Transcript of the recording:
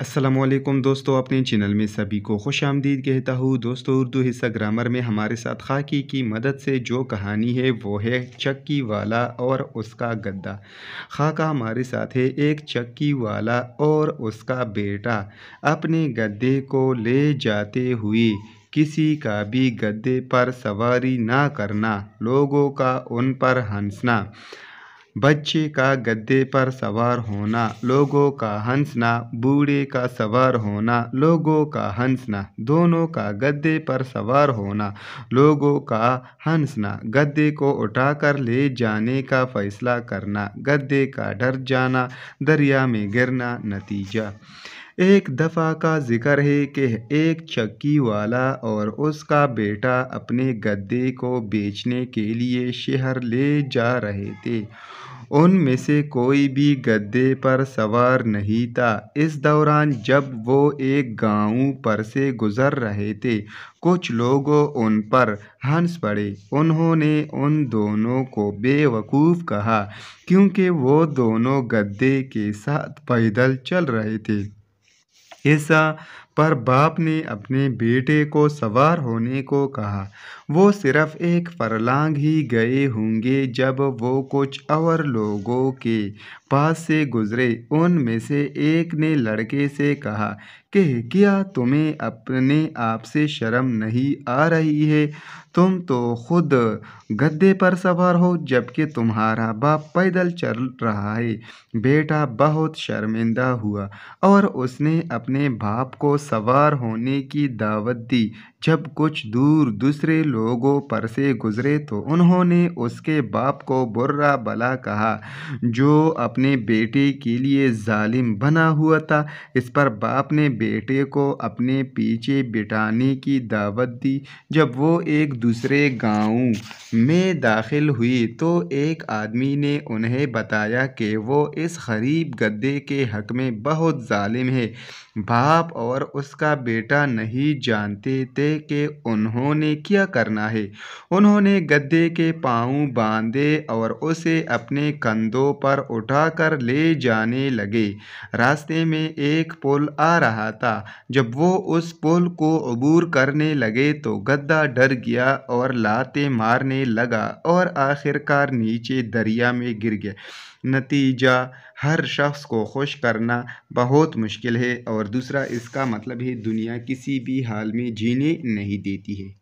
असलम दोस्तों अपने चैनल में सभी को खुश आमदीद कहता हूँ दोस्तों उर्दू हिस्सा ग्रामर में हमारे साथ खाकी की मदद से जो कहानी है वो है चक्की वाला और उसका गद्दा खाका हमारे साथ है एक चक्की वाला और उसका बेटा अपने गद्दे को ले जाते हुए किसी का भी गद्दे पर सवारी ना करना लोगों का उन पर हंसना बच्चे का गद्दे पर सवार होना लोगों का हंसना बूढ़े का सवार होना लोगों का हंसना दोनों का गद्दे पर सवार होना लोगों का हंसना गद्दे को उठाकर ले जाने का फैसला करना गद्दे का डर जाना दरिया में गिरना नतीजा एक दफ़ा का ज़िक्र है कि एक चक्की वाला और उसका बेटा अपने गद्दे को बेचने के लिए शहर ले जा रहे थे उनमें से कोई भी गद्दे पर सवार नहीं था इस दौरान जब वो एक गांव पर से गुज़र रहे थे कुछ लोग उन पर हंस पड़े उन्होंने उन दोनों को बेवकूफ़ कहा क्योंकि वो दोनों गद्दे के साथ पैदल चल रहे थे इस पर बाप ने अपने बेटे को सवार होने को कहा वो सिर्फ एक फरलांग ही गए होंगे जब वो कुछ और लोगों के पास से गुजरे उनमें से एक ने लड़के से कहा कि क्या तुम्हें अपने आप से शर्म नहीं आ रही है तुम तो खुद गद्दे पर सवार हो जबकि तुम्हारा बाप पैदल चल रहा है बेटा बहुत शर्मिंदा हुआ और उसने अपने बाप को सवार होने की दावत दी जब कुछ दूर दूसरे लोगों पर से गुज़रे तो उन्होंने उसके बाप को बुर्रा भला कहा जो अपने बेटे के लिए जालिम बना हुआ था इस पर बाप ने बेटे को अपने पीछे बिठाने की दावत दी जब वो एक दूसरे गांव में दाखिल हुई तो एक आदमी ने उन्हें बताया कि वो इस गरीब गद्दे के हक में बहुत ालिम है बाप और उसका बेटा नहीं जानते थे कि उन्होंने क्या करना है उन्होंने गद्दे के पाँव बांधे और उसे अपने कंधों पर उठाकर ले जाने लगे रास्ते में एक पुल आ रहा था जब वो उस पुल को अबूर करने लगे तो गद्दा डर गया और लाते मारने लगा और आखिरकार नीचे दरिया में गिर गया नतीजा हर शख्स को खुश करना बहुत मुश्किल है और दूसरा इसका मतलब है दुनिया किसी भी हाल में जीने नहीं देती है